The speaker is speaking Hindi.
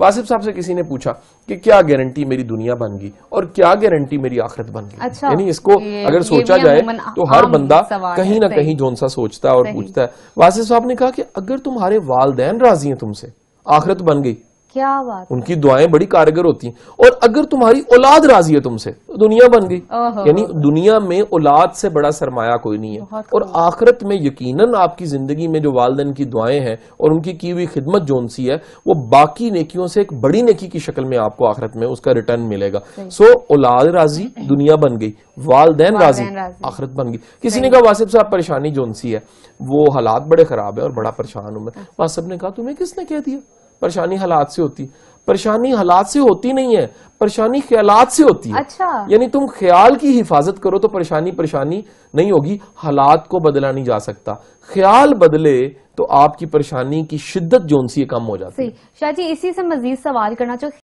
वासिफ साहब से किसी ने पूछा कि क्या गारंटी मेरी दुनिया बन गई और क्या गारंटी मेरी आखिरत बन गई अच्छा, यानी इसको ये, अगर सोचा जाए तो हर बंदा कहीं ना कहीं जोन सा सोचता है और पूछता है वासिफ साहब ने कहा कि अगर तुम्हारे वालदेन राजी हैं तुमसे आखिरत बन गई क्या बात उनकी दुआएं बड़ी कारगर होती हैं और अगर तुम्हारी औलाद राजी है तुमसे तो दुनिया बन गई यानी दुनिया में औलाद से बड़ा सरमाया कोई नहीं है और आखिरत में यकीनन आपकी जिंदगी में जो वालदेन की दुआएं हैं और उनकी की हुई खिदमत जो सी है वो बाकी नेकियों से एक बड़ी नेकी की शक्ल में आपको आखिरत में उसका रिटर्न मिलेगा सो औलाद राजी दुनिया बन गई वालदेन राजी आखिरत बन गई किसी ने कहा वासिब साहब परेशानी जोन सी है वो हालात बड़े खराब है और बड़ा परेशान हूं मैं अच्छा। वासिब ने कहा तुम्हें किसने कह दिया परेशानी हालात से होती परेशानी हालात से होती नहीं है परेशानी ख्याल से होती है अच्छा यानी तुम ख्याल की हिफाजत करो तो परेशानी परेशानी नहीं होगी हालात को बदला नहीं जा सकता ख्याल बदले तो आपकी परेशानी की शिद्दत जोन सी कम हो जाती है शाह जी इसी से मजीद सवाल करना चाहिए